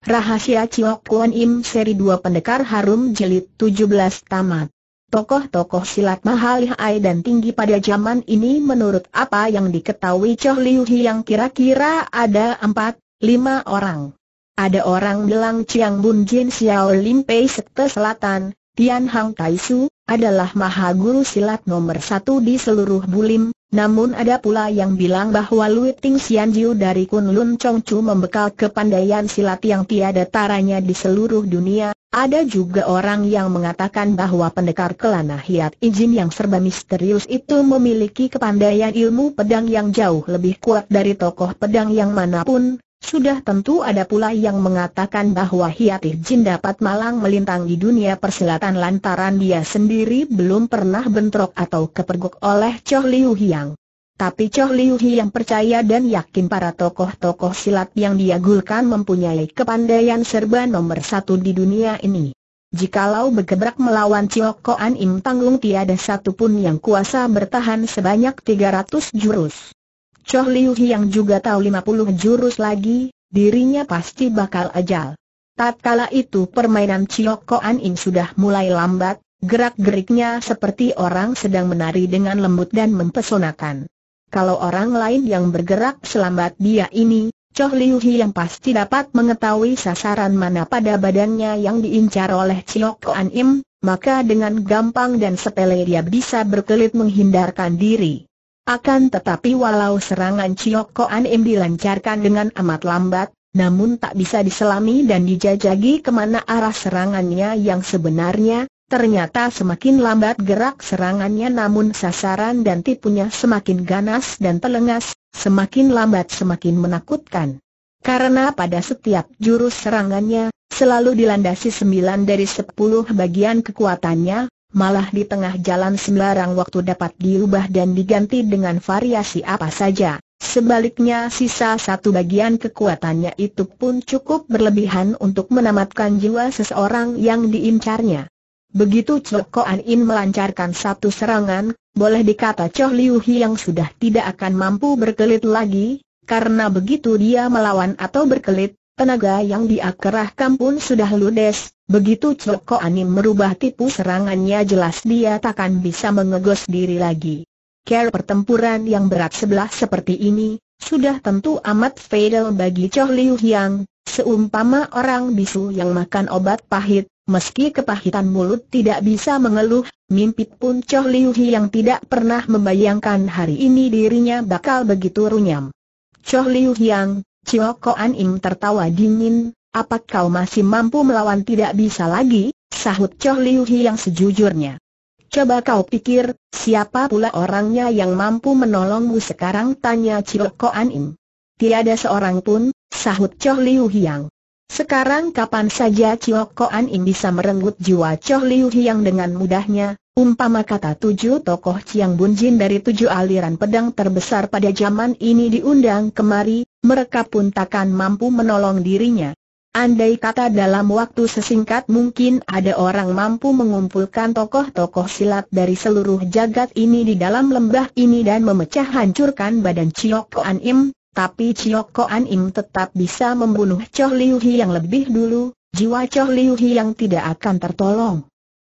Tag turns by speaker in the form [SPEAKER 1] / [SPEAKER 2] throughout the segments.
[SPEAKER 1] Rahasia Chiok Kuan Im seri 2 Pendekar Harum jelit 17 Tamat Tokoh-tokoh silat mahal hai dan tinggi pada zaman ini menurut apa yang diketahui Choh Liu yang kira-kira ada 4, 5 orang. Ada orang bilang Chiang Bun Jin Xiao Lim Pei Sekte Selatan, Tian Hang Tai Su, adalah maha guru silat nomor satu di seluruh Bulim, namun ada pula yang bilang bahwa Lui Ting Sian Jiu dari Kunlun Chu membekal kepandaian silat yang tiada taranya di seluruh dunia. Ada juga orang yang mengatakan bahwa pendekar kelana hiat izin yang serba misterius itu memiliki kepandaian ilmu pedang yang jauh lebih kuat dari tokoh pedang yang manapun, sudah tentu ada pula yang mengatakan bahwa Hiatih Jin dapat malang melintang di dunia persilatan lantaran dia sendiri belum pernah bentrok atau kepergok oleh Choh Liu Hiang. Tapi Choh Liu Hiang percaya dan yakin para tokoh-tokoh silat yang dia gulkan mempunyai kepandaian serba nomor satu di dunia ini. Jikalau bergebrak melawan Chiok Koan Im Tanglung tiada satupun yang kuasa bertahan sebanyak 300 jurus. Choh Liu yang juga tahu 50 jurus lagi, dirinya pasti bakal ajal. Tatkala itu permainan Chiok An Im sudah mulai lambat, gerak-geriknya seperti orang sedang menari dengan lembut dan mempesonakan. Kalau orang lain yang bergerak selambat dia ini, Choh Liu yang pasti dapat mengetahui sasaran mana pada badannya yang diincar oleh Chiok An Im, maka dengan gampang dan sepele dia bisa berkelit menghindarkan diri. Akan tetapi walau serangan Chiok Koan Im dilancarkan dengan amat lambat, namun tak bisa diselami dan dijajagi kemana arah serangannya yang sebenarnya, ternyata semakin lambat gerak serangannya namun sasaran dan tipunya semakin ganas dan telengas, semakin lambat semakin menakutkan. Karena pada setiap jurus serangannya, selalu dilandasi sembilan dari sepuluh bagian kekuatannya, malah di tengah jalan sembarang waktu dapat diubah dan diganti dengan variasi apa saja. Sebaliknya sisa satu bagian kekuatannya itu pun cukup berlebihan untuk menamatkan jiwa seseorang yang diincarnya. Begitu Chok Koan In melancarkan satu serangan, boleh dikata Choh Liu Hi yang sudah tidak akan mampu berkelit lagi, karena begitu dia melawan atau berkelit, Tenaga yang diakerahkan pun sudah ludes, begitu Coko Anim merubah tipu serangannya jelas dia takkan bisa mengegos diri lagi. Care pertempuran yang berat sebelah seperti ini, sudah tentu amat fatal bagi Choh Liu Hyang, seumpama orang bisu yang makan obat pahit, meski kepahitan mulut tidak bisa mengeluh, mimpi pun Choh Liu Hyang tidak pernah membayangkan hari ini dirinya bakal begitu runyam. Choh Liu Hyang, Cio An Im tertawa dingin, apa kau masih mampu melawan tidak bisa lagi, sahut Cho Liu Hi yang sejujurnya. Coba kau pikir, siapa pula orangnya yang mampu menolongmu sekarang tanya Cio An Im. Tiada seorang pun, sahut Cho Liu Hiang. Sekarang kapan saja Cio An Im bisa merenggut jiwa Cho Liu Hiang dengan mudahnya, Umpama kata tujuh tokoh Chiang Bun Jin dari tujuh aliran pedang terbesar pada zaman ini diundang kemari, mereka pun takkan mampu menolong dirinya. Andai kata dalam waktu sesingkat mungkin ada orang mampu mengumpulkan tokoh-tokoh silat dari seluruh jagat ini di dalam lembah ini dan memecah hancurkan badan Chiok An Im, tapi Chiok An Im tetap bisa membunuh Choh Liu Hi yang lebih dulu, jiwa Choh Liu Hi yang tidak akan tertolong.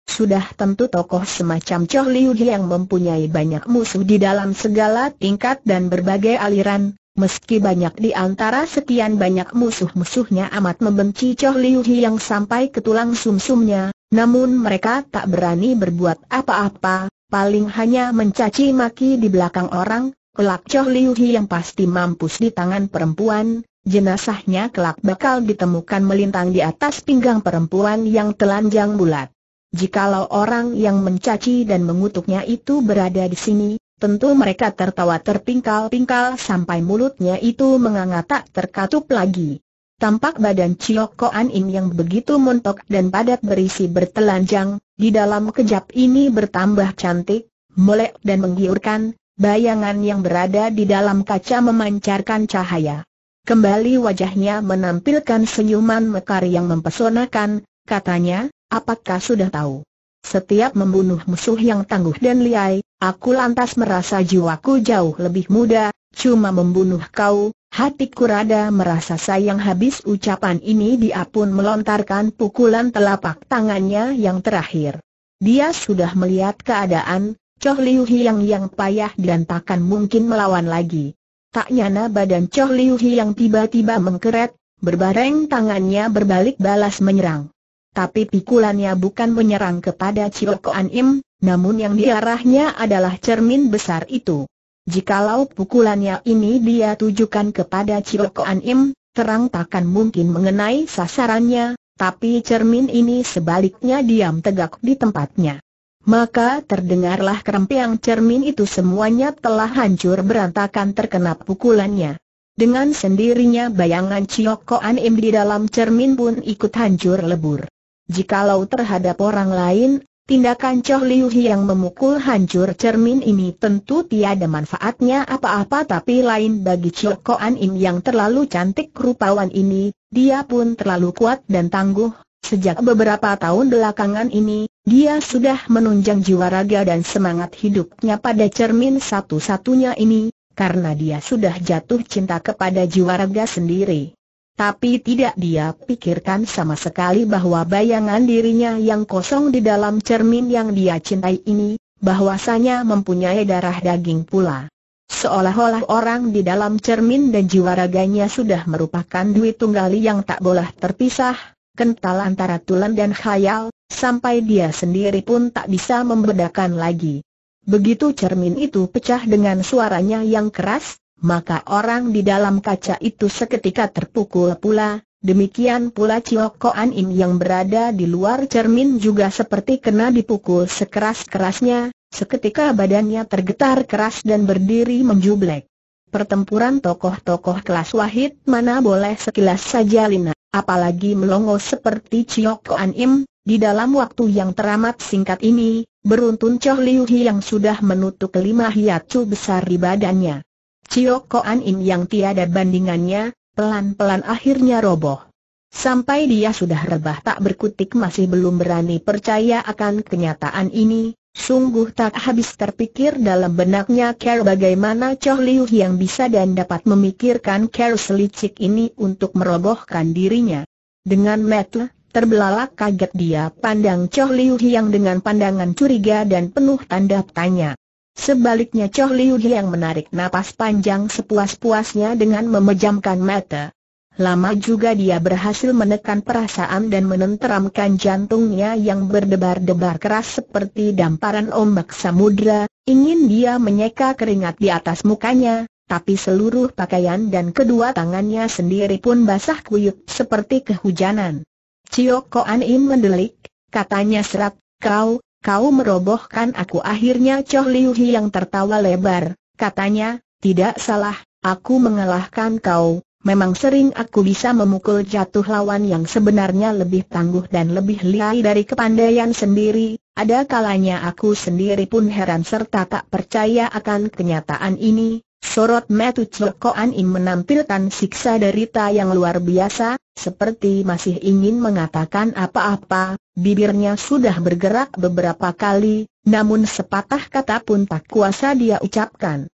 [SPEAKER 1] Sudah tentu tokoh semacam Chow Liu yang mempunyai banyak musuh di dalam segala tingkat dan berbagai aliran, meski banyak di antara sekian banyak musuh-musuhnya amat membenci Chow Liu yang sampai ke tulang sumsumnya, namun mereka tak berani berbuat apa-apa, paling hanya mencaci maki di belakang orang, kelak Chow Liu yang pasti mampus di tangan perempuan, jenazahnya kelak bakal ditemukan melintang di atas pinggang perempuan yang telanjang bulat. Jikalau orang yang mencaci dan mengutuknya itu berada di sini, tentu mereka tertawa terpingkal-pingkal sampai mulutnya itu menganga tak terkatup lagi. Tampak badan Cioko Koan yang begitu montok dan padat berisi bertelanjang, di dalam kejap ini bertambah cantik, melek dan menggiurkan, bayangan yang berada di dalam kaca memancarkan cahaya. Kembali wajahnya menampilkan senyuman mekar yang mempesonakan, katanya, Apakah sudah tahu? Setiap membunuh musuh yang tangguh dan liai, aku lantas merasa jiwaku jauh lebih muda, cuma membunuh kau, hatiku rada merasa sayang habis ucapan ini dia pun melontarkan pukulan telapak tangannya yang terakhir. Dia sudah melihat keadaan, Choh Liu Hiang yang payah dan takkan mungkin melawan lagi. Tak nyana badan Choh Liu Hiang tiba-tiba mengkeret, berbareng tangannya berbalik balas menyerang. Tapi pikulannya bukan menyerang kepada Chiok An Im, namun yang diarahnya adalah cermin besar itu. Jikalau pukulannya ini dia tujukan kepada Chiok An Im, terang takkan mungkin mengenai sasarannya, tapi cermin ini sebaliknya diam tegak di tempatnya. Maka terdengarlah kerempiang cermin itu semuanya telah hancur berantakan terkena pukulannya. Dengan sendirinya bayangan Chiok Anim Im di dalam cermin pun ikut hancur lebur. Jikalau terhadap orang lain, tindakan Choh Liu yang memukul hancur cermin ini tentu tiada manfaatnya apa-apa tapi lain bagi Choh Koan Im yang terlalu cantik rupawan ini, dia pun terlalu kuat dan tangguh. Sejak beberapa tahun belakangan ini, dia sudah menunjang jiwa raga dan semangat hidupnya pada cermin satu-satunya ini, karena dia sudah jatuh cinta kepada jiwa raga sendiri. Tapi tidak dia pikirkan sama sekali bahwa bayangan dirinya yang kosong di dalam cermin yang dia cintai ini, bahwasanya mempunyai darah daging pula. Seolah-olah orang di dalam cermin dan jiwa raganya sudah merupakan duit tunggali yang tak boleh terpisah, kental antara tulen dan khayal, sampai dia sendiri pun tak bisa membedakan lagi. Begitu cermin itu pecah dengan suaranya yang keras, maka orang di dalam kaca itu seketika terpukul pula, demikian pula Chiok Im yang berada di luar cermin juga seperti kena dipukul sekeras-kerasnya, seketika badannya tergetar keras dan berdiri menjublek. Pertempuran tokoh-tokoh kelas wahid mana boleh sekilas saja lina, apalagi melongo seperti Chiok Im, di dalam waktu yang teramat singkat ini, beruntun Choh Liu Hi yang sudah menutup lima hiatu besar di badannya. Cio Koan In yang tiada bandingannya, pelan-pelan akhirnya roboh. Sampai dia sudah rebah tak berkutik masih belum berani percaya akan kenyataan ini, sungguh tak habis terpikir dalam benaknya Carol bagaimana Choh Liu yang bisa dan dapat memikirkan Carol selicik ini untuk merobohkan dirinya. Dengan metu, Terbelalak kaget dia pandang Choh Liu yang dengan pandangan curiga dan penuh tanda tanya. Sebaliknya Choh Liu yang menarik napas panjang sepuas-puasnya dengan memejamkan mata. Lama juga dia berhasil menekan perasaan dan menenteramkan jantungnya yang berdebar-debar keras seperti damparan ombak samudra, ingin dia menyeka keringat di atas mukanya, tapi seluruh pakaian dan kedua tangannya sendiri pun basah kuyup seperti kehujanan. Cio Koan Im mendelik, katanya serat, kau, kau merobohkan aku akhirnya Choh Liu Hi yang tertawa lebar, katanya, tidak salah, aku mengalahkan kau, memang sering aku bisa memukul jatuh lawan yang sebenarnya lebih tangguh dan lebih liai dari kepandaian sendiri, ada kalanya aku sendiri pun heran serta tak percaya akan kenyataan ini, Sorot Metu Chokoan Im menampilkan siksa derita yang luar biasa, seperti masih ingin mengatakan apa-apa, bibirnya sudah bergerak beberapa kali, namun sepatah kata pun tak kuasa dia ucapkan.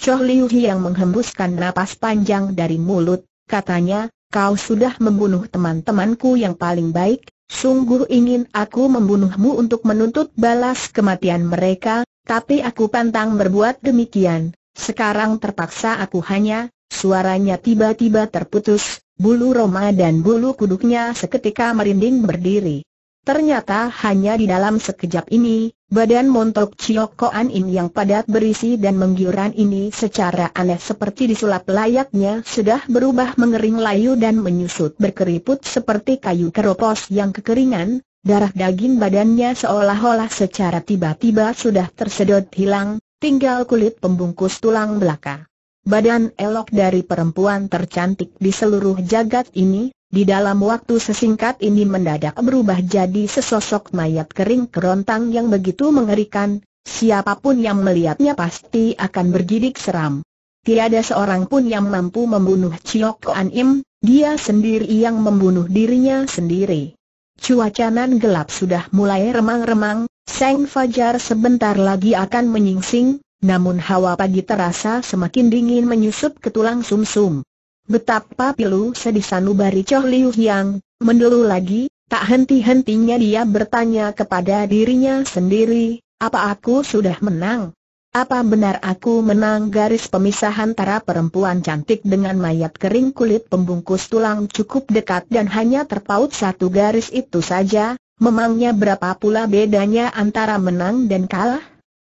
[SPEAKER 1] Choh Liu yang menghembuskan napas panjang dari mulut, katanya, kau sudah membunuh teman-temanku yang paling baik, sungguh ingin aku membunuhmu untuk menuntut balas kematian mereka, tapi aku pantang berbuat demikian, sekarang terpaksa aku hanya, suaranya tiba-tiba terputus, bulu Roma dan bulu kuduknya seketika merinding berdiri. Ternyata hanya di dalam sekejap ini, badan montok Ciokoan In yang padat berisi dan menggiuran ini secara aneh seperti disulap layaknya sudah berubah mengering layu dan menyusut berkeriput seperti kayu keropos yang kekeringan, darah daging badannya seolah-olah secara tiba-tiba sudah tersedot hilang, tinggal kulit pembungkus tulang belaka. Badan elok dari perempuan tercantik di seluruh jagat ini, di dalam waktu sesingkat ini mendadak berubah jadi sesosok mayat kering kerontang yang begitu mengerikan, siapapun yang melihatnya pasti akan bergidik seram. Tiada seorang pun yang mampu membunuh Chiok Kuan Im, dia sendiri yang membunuh dirinya sendiri. Cuacanan gelap sudah mulai remang-remang, Seng Fajar sebentar lagi akan menyingsing, namun hawa pagi terasa semakin dingin menyusup ke tulang sumsum. Betapa pilu sedih sanubari Choh Liu Yang, Mendulu lagi, tak henti-hentinya dia bertanya kepada dirinya sendiri, apa aku sudah menang? Apa benar aku menang garis pemisah antara perempuan cantik dengan mayat kering kulit pembungkus tulang cukup dekat dan hanya terpaut satu garis itu saja, Memangnya berapa pula bedanya antara menang dan kalah?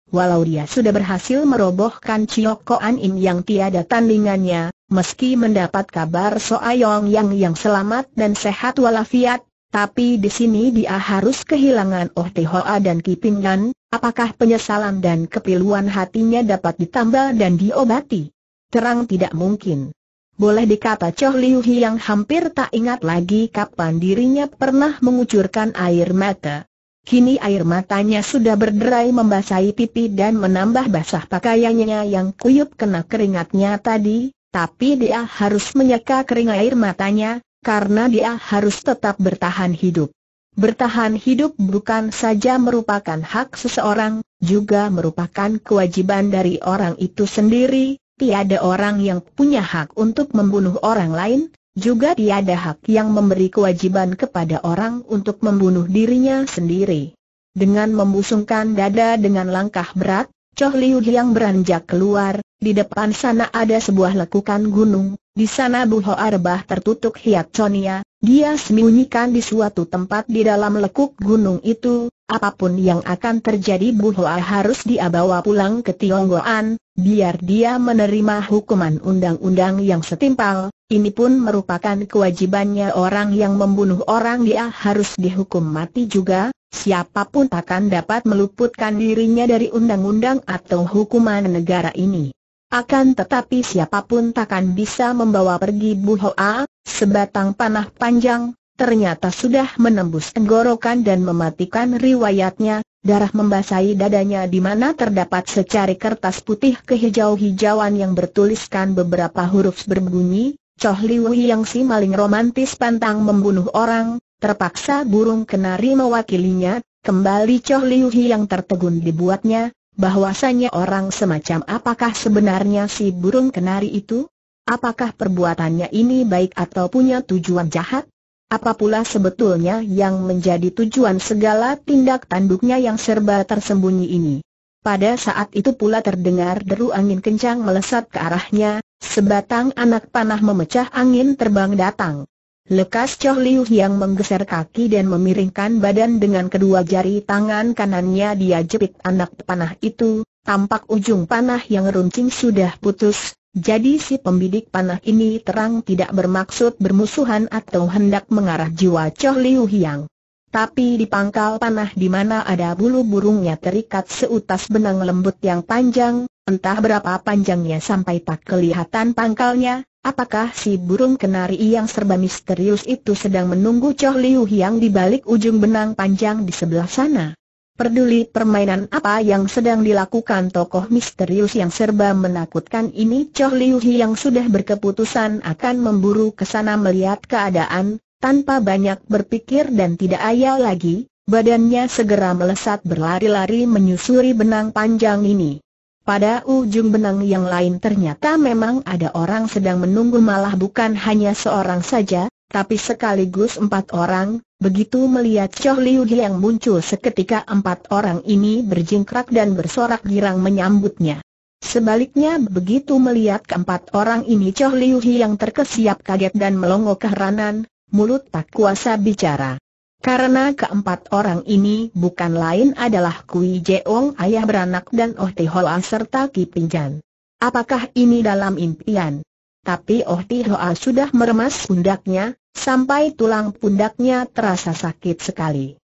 [SPEAKER 1] Walau dia sudah berhasil merobohkan Chioko An In yang tiada tandingannya, meski mendapat kabar Soayong Yang yang selamat dan sehat walafiat, tapi di sini dia harus kehilangan Oh Tehoa dan Kipingan, apakah penyesalan dan kepiluan hatinya dapat ditambah dan diobati? Terang tidak mungkin. Boleh dikata Choh Liu Hi yang hampir tak ingat lagi kapan dirinya pernah mengucurkan air mata. Kini air matanya sudah berderai membasahi pipi dan menambah basah pakaiannya yang kuyup kena keringatnya tadi, tapi dia harus menyeka kering air matanya, karena dia harus tetap bertahan hidup. Bertahan hidup bukan saja merupakan hak seseorang, juga merupakan kewajiban dari orang itu sendiri, tiada orang yang punya hak untuk membunuh orang lain, juga tiada hak yang memberi kewajiban kepada orang untuk membunuh dirinya sendiri. Dengan membusungkan dada dengan langkah berat, Choh Liu Hiang beranjak keluar, di depan sana ada sebuah lekukan gunung, di sana Bu Buho Arbah tertutup hiat Chonia. dia sembunyikan di suatu tempat di dalam lekuk gunung itu, apapun yang akan terjadi Bu Buho harus diabawa pulang ke Tionggoan, biar dia menerima hukuman undang-undang yang setimpal, ini pun merupakan kewajibannya orang yang membunuh orang dia harus dihukum mati juga, siapapun takkan dapat meluputkan dirinya dari undang-undang atau hukuman negara ini. Akan tetapi siapapun takkan bisa membawa pergi Bu Hoa, sebatang panah panjang, ternyata sudah menembus tenggorokan dan mematikan riwayatnya, darah membasahi dadanya di mana terdapat secari kertas putih kehijau-hijauan yang bertuliskan beberapa huruf berbunyi, Choh Liwi yang si maling romantis pantang membunuh orang, terpaksa burung kenari mewakilinya, kembali Choh Liwi yang tertegun dibuatnya, bahwasanya orang semacam apakah sebenarnya si burung kenari itu? Apakah perbuatannya ini baik atau punya tujuan jahat? Apa pula sebetulnya yang menjadi tujuan segala tindak tanduknya yang serba tersembunyi ini? Pada saat itu pula terdengar deru angin kencang melesat ke arahnya, sebatang anak panah memecah angin terbang datang. Lekas Choh Liu yang menggeser kaki dan memiringkan badan dengan kedua jari tangan kanannya dia jepit anak panah itu, tampak ujung panah yang runcing sudah putus, jadi si pembidik panah ini terang tidak bermaksud bermusuhan atau hendak mengarah jiwa Choh Liu Hiang. Tapi di pangkal panah di mana ada bulu burungnya terikat seutas benang lembut yang panjang, entah berapa panjangnya sampai tak kelihatan pangkalnya, apakah si burung kenari yang serba misterius itu sedang menunggu Choh Liu Hiang di balik ujung benang panjang di sebelah sana? peduli permainan apa yang sedang dilakukan tokoh misterius yang serba menakutkan ini Choh Liu Hi yang sudah berkeputusan akan memburu ke sana melihat keadaan, tanpa banyak berpikir dan tidak ayal lagi, badannya segera melesat berlari-lari menyusuri benang panjang ini. Pada ujung benang yang lain ternyata memang ada orang sedang menunggu malah bukan hanya seorang saja, tapi sekaligus empat orang, begitu melihat Choh Liu yang muncul seketika empat orang ini berjingkrak dan bersorak girang menyambutnya. Sebaliknya begitu melihat keempat orang ini Choh Liu yang terkesiap kaget dan melongo keheranan, mulut tak kuasa bicara. Karena keempat orang ini bukan lain adalah Kui Jeong ayah beranak dan Oh Tehoa serta Ki Pinjan. Apakah ini dalam impian? tapi Oh Ti sudah meremas pundaknya, sampai tulang pundaknya terasa sakit sekali.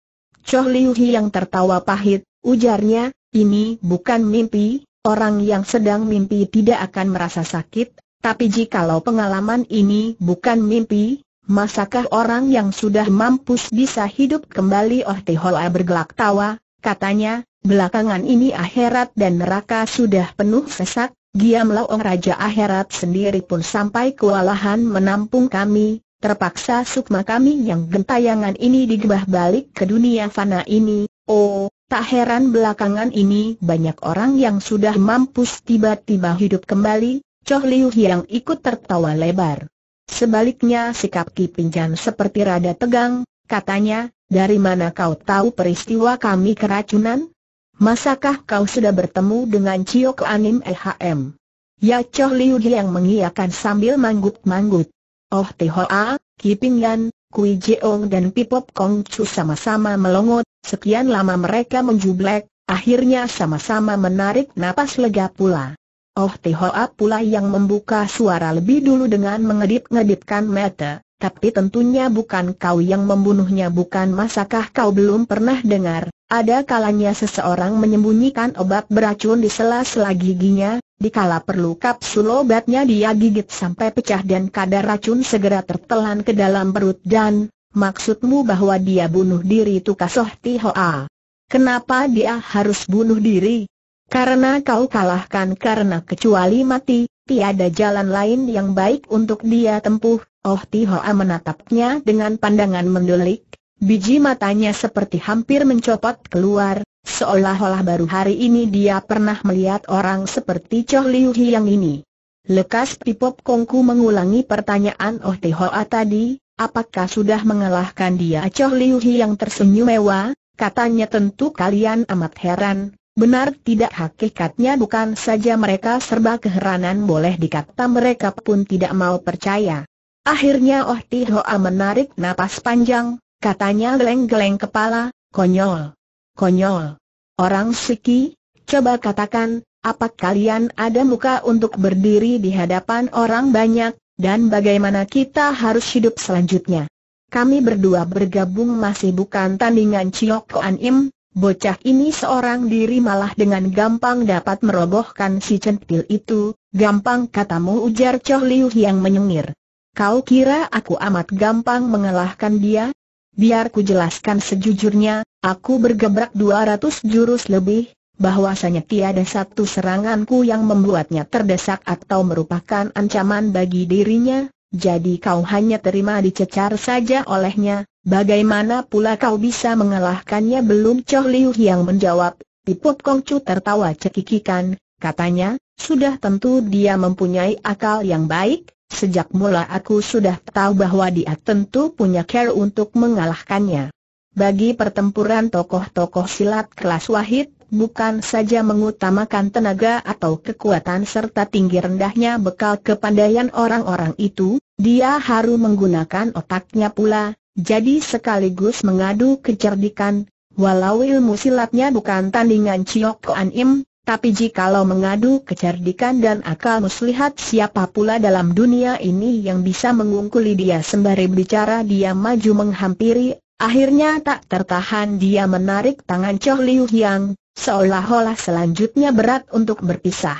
[SPEAKER 1] Choh Liu Hi yang tertawa pahit, ujarnya, ini bukan mimpi, orang yang sedang mimpi tidak akan merasa sakit, tapi jikalau pengalaman ini bukan mimpi, masakah orang yang sudah mampus bisa hidup kembali Oh Ti bergelak tawa, katanya, belakangan ini akhirat dan neraka sudah penuh sesak, Giam Laong Raja Akhirat sendiri pun sampai kewalahan menampung kami, terpaksa sukma kami yang gentayangan ini digebah balik ke dunia fana ini, oh, tak heran belakangan ini banyak orang yang sudah mampus tiba-tiba hidup kembali, Choh Liu yang ikut tertawa lebar. Sebaliknya sikap Ki Pinjan seperti rada tegang, katanya, dari mana kau tahu peristiwa kami keracunan? Masakah kau sudah bertemu dengan Ciok Anim EHM? Ya Choh Liu yang mengiakan sambil manggut-manggut. Oh Ping Yan, Kui Jeong dan Pipop Kong Chu sama-sama melongot, sekian lama mereka menjublek, akhirnya sama-sama menarik napas lega pula. Oh A pula yang membuka suara lebih dulu dengan mengedip-ngedipkan mata, tapi tentunya bukan kau yang membunuhnya bukan masakah kau belum pernah dengar, ada kalanya seseorang menyembunyikan obat beracun di sela-sela giginya, dikala perlu kapsul obatnya dia gigit sampai pecah dan kadar racun segera tertelan ke dalam perut dan, maksudmu bahwa dia bunuh diri itu kasoh tihoa. Kenapa dia harus bunuh diri? Karena kau kalahkan karena kecuali mati, tiada jalan lain yang baik untuk dia tempuh, oh tihoa menatapnya dengan pandangan mendulik. Biji matanya seperti hampir mencopot keluar, seolah-olah baru hari ini dia pernah melihat orang seperti Choh Liu yang ini. Lekas Pipop Kongku mengulangi pertanyaan Oh Hoa tadi, apakah sudah mengalahkan dia Choh Liu yang tersenyum mewah, katanya tentu kalian amat heran, Benar tidak hakikatnya bukan saja mereka serba keheranan boleh dikata mereka pun tidak mau percaya. Akhirnya Oh Tihoa menarik napas panjang, Katanya geleng-geleng kepala, konyol. Konyol. Orang Siki, coba katakan, apa kalian ada muka untuk berdiri di hadapan orang banyak, dan bagaimana kita harus hidup selanjutnya? Kami berdua bergabung masih bukan tandingan Ciok Koan Im, bocah ini seorang diri malah dengan gampang dapat merobohkan si centil itu, gampang katamu ujar Choh Liu yang menyengir. Kau kira aku amat gampang mengalahkan dia? biar ku jelaskan sejujurnya, aku bergebrak 200 jurus lebih, bahwasanya tiada satu seranganku yang membuatnya terdesak atau merupakan ancaman bagi dirinya, jadi kau hanya terima dicecar saja olehnya, bagaimana pula kau bisa mengalahkannya belum Choh Liu yang menjawab, Kong Kongcu tertawa cekikikan, katanya, sudah tentu dia mempunyai akal yang baik, Sejak mula aku sudah tahu bahwa dia tentu punya care untuk mengalahkannya. Bagi pertempuran tokoh-tokoh silat kelas wahid, bukan saja mengutamakan tenaga atau kekuatan serta tinggi rendahnya bekal kepandaian orang-orang itu, dia harus menggunakan otaknya pula, jadi sekaligus mengadu kecerdikan, Walau ilmu silatnya bukan tandingan Chiyoko Anim. Tapi jikalau mengadu kecerdikan dan akal muslihat siapa pula dalam dunia ini yang bisa mengungkuli dia sembari bicara dia maju menghampiri, akhirnya tak tertahan dia menarik tangan Choh Liu Yang, seolah-olah selanjutnya berat untuk berpisah.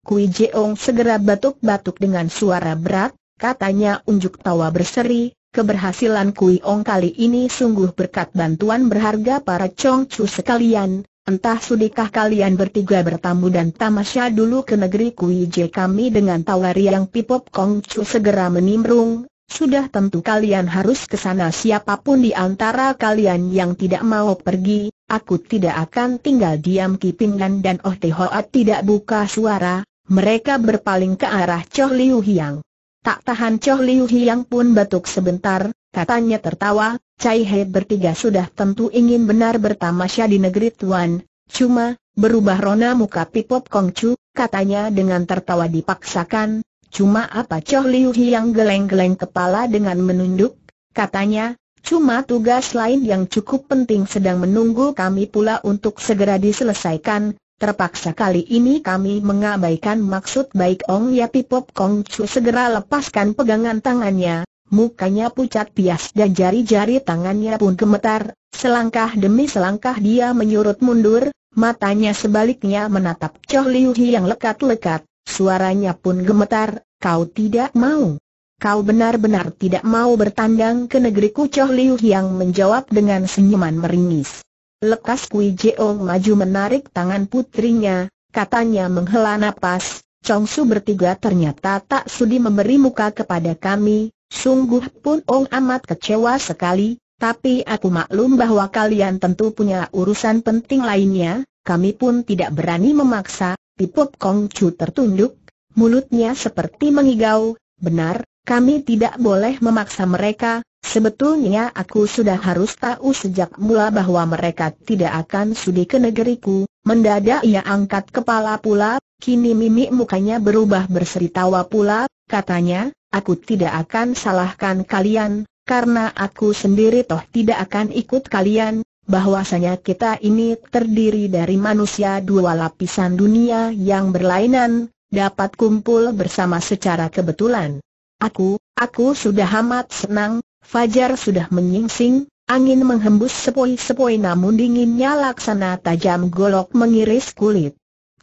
[SPEAKER 1] Kui Jeong segera batuk-batuk dengan suara berat, katanya unjuk tawa berseri, keberhasilan Kui Ong kali ini sungguh berkat bantuan berharga para Chong Chu sekalian Entah sudikah kalian bertiga bertamu dan tamasya dulu ke negeri Kui kami dengan tawar yang Pipop Kong Chu segera menimrung. sudah tentu kalian harus ke sana siapapun di antara kalian yang tidak mau pergi, aku tidak akan tinggal diam Kipingan dan Oh Te Hoat tidak buka suara, mereka berpaling ke arah Choh Liu Hiang. Tak tahan Choh Liu Hiang pun batuk sebentar, katanya tertawa, Cai He bertiga sudah tentu ingin benar bertamasya di negeri Tuan, cuma, berubah rona muka Pipop Kong Chu, katanya dengan tertawa dipaksakan, cuma apa Choh Liu Hi yang geleng-geleng kepala dengan menunduk, katanya, cuma tugas lain yang cukup penting sedang menunggu kami pula untuk segera diselesaikan, Terpaksa kali ini kami mengabaikan maksud baik Ong Yapi Pop Kong Chu segera lepaskan pegangan tangannya, mukanya pucat pias dan jari-jari tangannya pun gemetar, selangkah demi selangkah dia menyurut mundur, matanya sebaliknya menatap Choh Liu Hi yang lekat-lekat, suaranya pun gemetar, kau tidak mau. Kau benar-benar tidak mau bertandang ke negeriku Choh Liu yang menjawab dengan senyuman meringis. Lekas Kui Jeong maju menarik tangan putrinya, katanya menghela napas, Chong Su bertiga ternyata tak sudi memberi muka kepada kami, Sungguh pun Ong amat kecewa sekali, tapi aku maklum bahwa kalian tentu punya urusan penting lainnya, kami pun tidak berani memaksa, Pipop Kong Chu tertunduk, mulutnya seperti mengigau, benar, kami tidak boleh memaksa mereka, sebetulnya aku sudah harus tahu sejak mula bahwa mereka tidak akan sudi ke negeriku, mendadak ia angkat kepala pula, kini mimik mukanya berubah berseri tawa pula, katanya, Aku tidak akan salahkan kalian, karena aku sendiri toh tidak akan ikut kalian, bahwasanya kita ini terdiri dari manusia dua lapisan dunia yang berlainan, dapat kumpul bersama secara kebetulan. Aku, aku sudah amat senang, Fajar sudah menyingsing, angin menghembus sepoi-sepoi namun dinginnya laksana tajam golok mengiris kulit.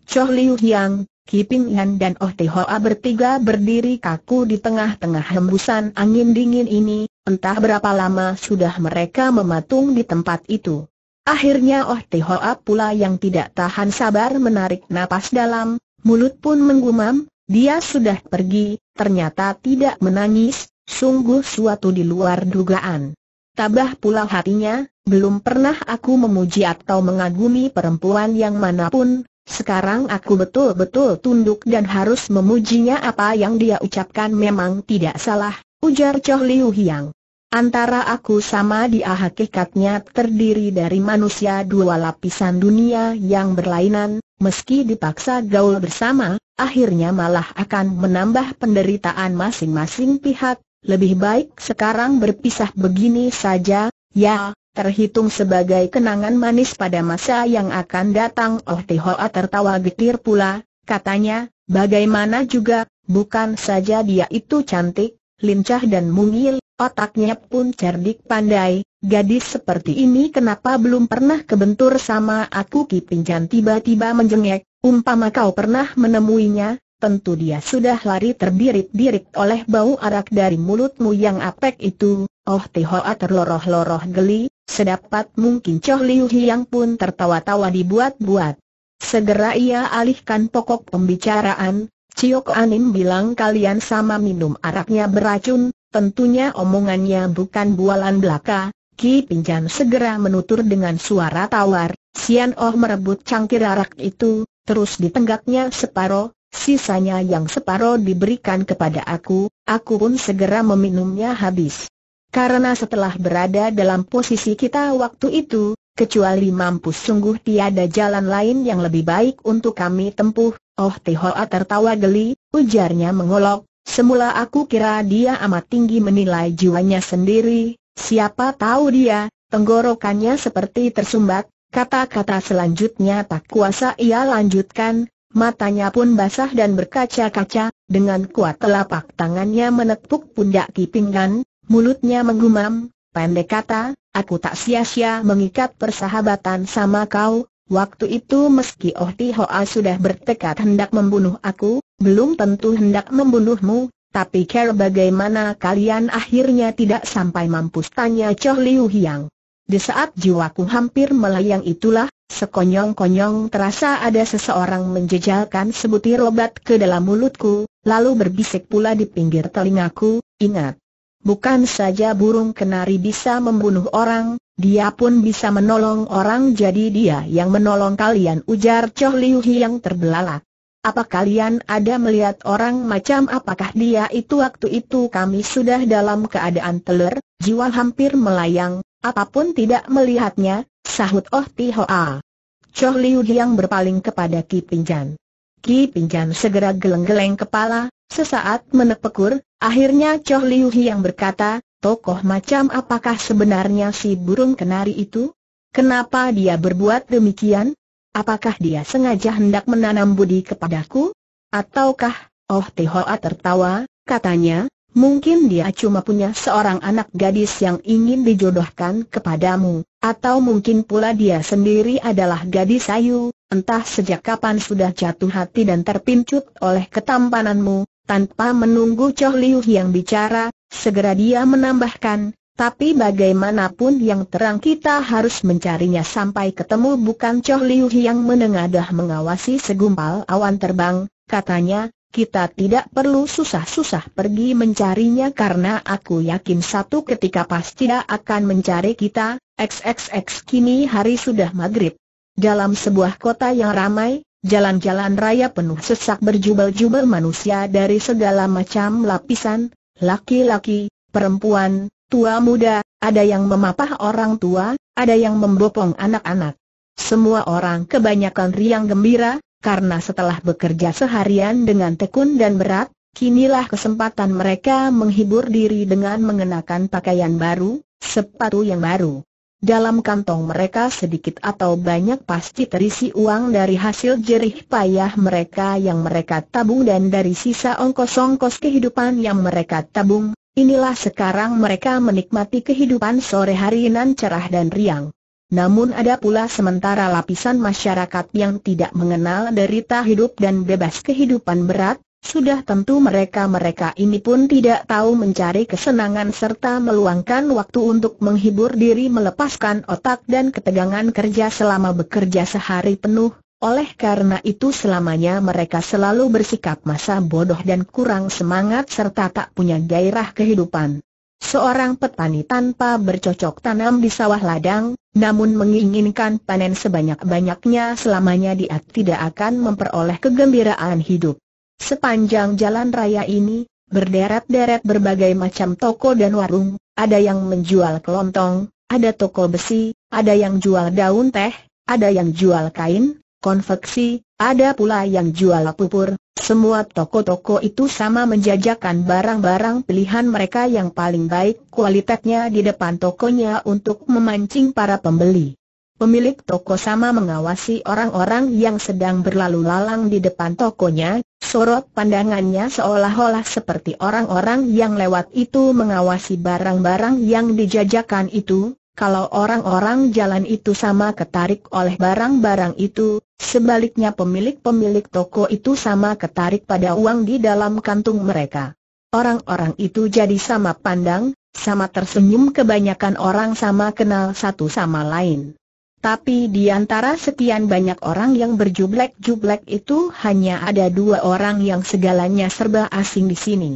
[SPEAKER 1] Choh Liu Yang, Kiping Yan dan Oh Hoa bertiga berdiri kaku di tengah-tengah hembusan angin dingin ini, entah berapa lama sudah mereka mematung di tempat itu. Akhirnya Oh Hoa pula yang tidak tahan sabar menarik napas dalam, mulut pun menggumam, dia sudah pergi, ternyata tidak menangis, sungguh suatu di luar dugaan. Tabah pula hatinya, belum pernah aku memuji atau mengagumi perempuan yang manapun, sekarang aku betul-betul tunduk dan harus memujinya apa yang dia ucapkan memang tidak salah, ujar Choh Liu Hiang. Antara aku sama dia hakikatnya terdiri dari manusia dua lapisan dunia yang berlainan, meski dipaksa gaul bersama, akhirnya malah akan menambah penderitaan masing-masing pihak, lebih baik sekarang berpisah begini saja, ya, terhitung sebagai kenangan manis pada masa yang akan datang. Oh Tihoa tertawa getir pula, katanya, bagaimana juga, bukan saja dia itu cantik, lincah dan mungil, otaknya pun cerdik pandai, gadis seperti ini kenapa belum pernah kebentur sama aku Ki Pinjan tiba-tiba menjengek, umpama kau pernah menemuinya, tentu dia sudah lari terbirit-birit oleh bau arak dari mulutmu yang apek itu. Oh Tihoa terloroh-loroh geli, Sedapat mungkin Choh Liu Hiang pun tertawa-tawa dibuat-buat. Segera ia alihkan pokok pembicaraan, Ciok Anim bilang kalian sama minum araknya beracun, tentunya omongannya bukan bualan belaka. Ki Pinjan segera menutur dengan suara tawar, Sian Oh merebut cangkir arak itu, terus ditenggaknya separoh, sisanya yang separoh diberikan kepada aku, aku pun segera meminumnya habis. Karena setelah berada dalam posisi kita waktu itu, kecuali mampus sungguh tiada jalan lain yang lebih baik untuk kami tempuh, Oh Tihoa tertawa geli, ujarnya mengolok, semula aku kira dia amat tinggi menilai jiwanya sendiri, siapa tahu dia, tenggorokannya seperti tersumbat, kata-kata selanjutnya tak kuasa ia lanjutkan, matanya pun basah dan berkaca-kaca, dengan kuat telapak tangannya menepuk pundak kipingan. Mulutnya menggumam, pendek kata, aku tak sia-sia mengikat persahabatan sama kau, waktu itu meski Oh Ti Hoa sudah bertekad hendak membunuh aku, belum tentu hendak membunuhmu, tapi care bagaimana kalian akhirnya tidak sampai mampu tanya Choh Liu Hiang. Di saat jiwaku hampir melayang itulah, sekonyong-konyong terasa ada seseorang menjejalkan sebutir obat ke dalam mulutku, lalu berbisik pula di pinggir telingaku, ingat, Bukan saja burung kenari bisa membunuh orang, dia pun bisa menolong orang jadi dia yang menolong kalian ujar Choh Liu yang terbelalak. Apa kalian ada melihat orang macam apakah dia itu waktu itu kami sudah dalam keadaan telur, jiwa hampir melayang, apapun tidak melihatnya, sahut Oh Ti Hoa. Choh Liu yang berpaling kepada Ki Pinjan. Ki Pinjan segera geleng-geleng kepala, Sesaat menepekur, akhirnya Choh Liu yang berkata, tokoh macam apakah sebenarnya si burung kenari itu? Kenapa dia berbuat demikian? Apakah dia sengaja hendak menanam budi kepadaku? Ataukah, oh Tehoa tertawa, katanya, mungkin dia cuma punya seorang anak gadis yang ingin dijodohkan kepadamu, atau mungkin pula dia sendiri adalah gadis ayu, entah sejak kapan sudah jatuh hati dan terpincut oleh ketampananmu, tanpa menunggu Choh Liu yang bicara, segera dia menambahkan, tapi bagaimanapun yang terang kita harus mencarinya sampai ketemu bukan Choh Liu yang menengadah mengawasi segumpal awan terbang, katanya, kita tidak perlu susah-susah pergi mencarinya karena aku yakin satu ketika pasti dia akan mencari kita, XXX kini hari sudah maghrib. Dalam sebuah kota yang ramai, Jalan-jalan raya penuh sesak berjubel-jubel manusia dari segala macam lapisan, laki-laki, perempuan, tua muda, ada yang memapah orang tua, ada yang membopong anak-anak. Semua orang kebanyakan riang gembira, karena setelah bekerja seharian dengan tekun dan berat, kini lah kesempatan mereka menghibur diri dengan mengenakan pakaian baru, sepatu yang baru. Dalam kantong mereka sedikit atau banyak pasti terisi uang dari hasil jerih payah mereka yang mereka tabung dan dari sisa ongkos-ongkos kehidupan yang mereka tabung. Inilah sekarang mereka menikmati kehidupan sore hari nan cerah dan riang. Namun ada pula sementara lapisan masyarakat yang tidak mengenal derita hidup dan bebas kehidupan berat, sudah tentu mereka-mereka ini pun tidak tahu mencari kesenangan serta meluangkan waktu untuk menghibur diri melepaskan otak dan ketegangan kerja selama bekerja sehari penuh, oleh karena itu selamanya mereka selalu bersikap masa bodoh dan kurang semangat serta tak punya gairah kehidupan. Seorang petani tanpa bercocok tanam di sawah ladang, namun menginginkan panen sebanyak-banyaknya selamanya dia tidak akan memperoleh kegembiraan hidup. Sepanjang jalan raya ini, berderet-deret berbagai macam toko dan warung, ada yang menjual kelontong, ada toko besi, ada yang jual daun teh, ada yang jual kain, konveksi, ada pula yang jual pupur. Semua toko-toko itu sama menjajakan barang-barang pilihan mereka yang paling baik kualitasnya di depan tokonya untuk memancing para pembeli. Pemilik toko sama mengawasi orang-orang yang sedang berlalu lalang di depan tokonya, sorot pandangannya seolah-olah seperti orang-orang yang lewat itu mengawasi barang-barang yang dijajakan itu, kalau orang-orang jalan itu sama ketarik oleh barang-barang itu, sebaliknya pemilik-pemilik toko itu sama ketarik pada uang di dalam kantung mereka. Orang-orang itu jadi sama pandang, sama tersenyum kebanyakan orang sama kenal satu sama lain. Tapi di antara sekian banyak orang yang berjublek-jublek itu hanya ada dua orang yang segalanya serba asing di sini.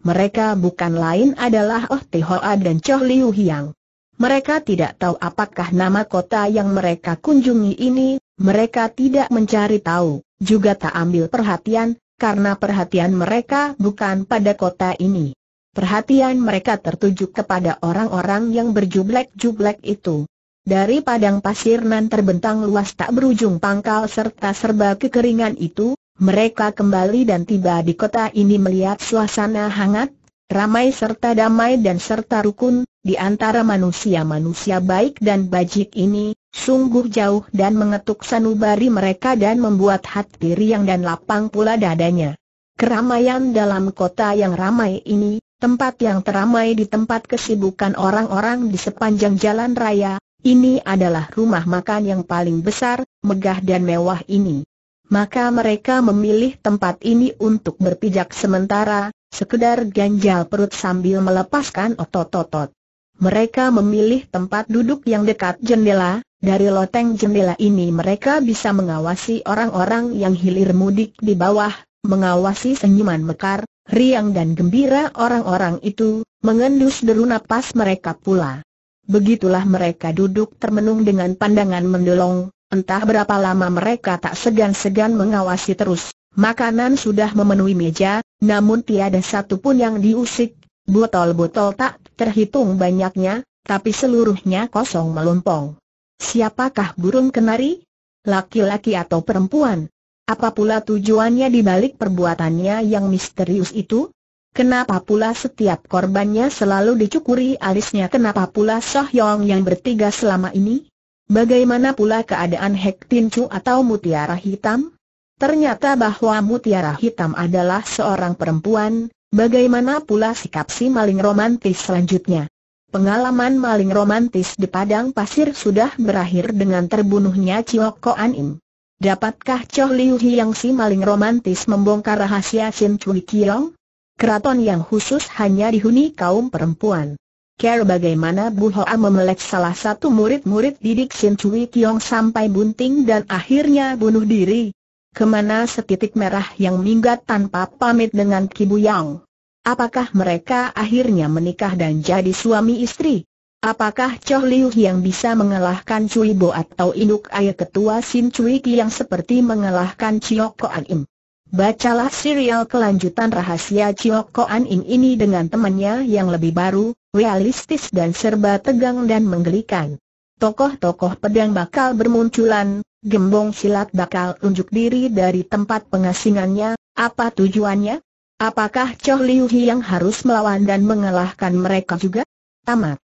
[SPEAKER 1] Mereka bukan lain adalah Oh Hoa dan Choh Liu Hiang. Mereka tidak tahu apakah nama kota yang mereka kunjungi ini, mereka tidak mencari tahu, juga tak ambil perhatian, karena perhatian mereka bukan pada kota ini. Perhatian mereka tertuju kepada orang-orang yang berjublek-jublek itu. Dari padang pasir nan terbentang luas tak berujung pangkal serta serba kekeringan itu, mereka kembali dan tiba di kota ini melihat suasana hangat, ramai serta damai dan serta rukun, di antara manusia-manusia baik dan bajik ini, sungguh jauh dan mengetuk sanubari mereka dan membuat hati riang dan lapang pula dadanya. Keramaian dalam kota yang ramai ini, tempat yang teramai di tempat kesibukan orang-orang di sepanjang jalan raya, ini adalah rumah makan yang paling besar, megah dan mewah ini. Maka mereka memilih tempat ini untuk berpijak sementara, sekedar ganjal perut sambil melepaskan otot-otot. Mereka memilih tempat duduk yang dekat jendela, dari loteng jendela ini mereka bisa mengawasi orang-orang yang hilir mudik di bawah, mengawasi senyuman mekar, riang dan gembira orang-orang itu, mengendus deru napas mereka pula. Begitulah mereka duduk termenung dengan pandangan mendelong, entah berapa lama mereka tak segan-segan mengawasi terus. Makanan sudah memenuhi meja, namun tiada satu pun yang diusik, botol-botol tak terhitung banyaknya, tapi seluruhnya kosong melompong. Siapakah burung kenari? Laki-laki atau perempuan? Apa pula tujuannya di balik perbuatannya yang misterius itu? Kenapa pula setiap korbannya selalu dicukuri alisnya? Kenapa pula Soh Yong yang bertiga selama ini? Bagaimana pula keadaan Hek Chu atau Mutiara Hitam? Ternyata bahwa Mutiara Hitam adalah seorang perempuan, bagaimana pula sikap si maling romantis selanjutnya? Pengalaman maling romantis di padang pasir sudah berakhir dengan terbunuhnya Chiok An Im. Dapatkah Choh Liu Hi yang si maling romantis membongkar rahasia Sin Chui Kiong? keraton yang khusus hanya dihuni kaum perempuan. Care bagaimana Bu Hoa memelek salah satu murid-murid didik Sin Cui Kiong sampai bunting dan akhirnya bunuh diri. Kemana setitik merah yang minggat tanpa pamit dengan Bu Yang? Apakah mereka akhirnya menikah dan jadi suami istri? Apakah Choh Liu yang bisa mengalahkan Cui Bo atau induk ayah ketua Sin Cui Kiong seperti mengalahkan Ko Koan Im? Bacalah serial kelanjutan rahasia Chioko An ini dengan temannya yang lebih baru, realistis dan serba tegang dan menggelikan. Tokoh-tokoh pedang bakal bermunculan, gembong silat bakal unjuk diri dari tempat pengasingannya, apa tujuannya? Apakah Choh Liu Hi yang harus melawan dan mengalahkan mereka juga? Tamat.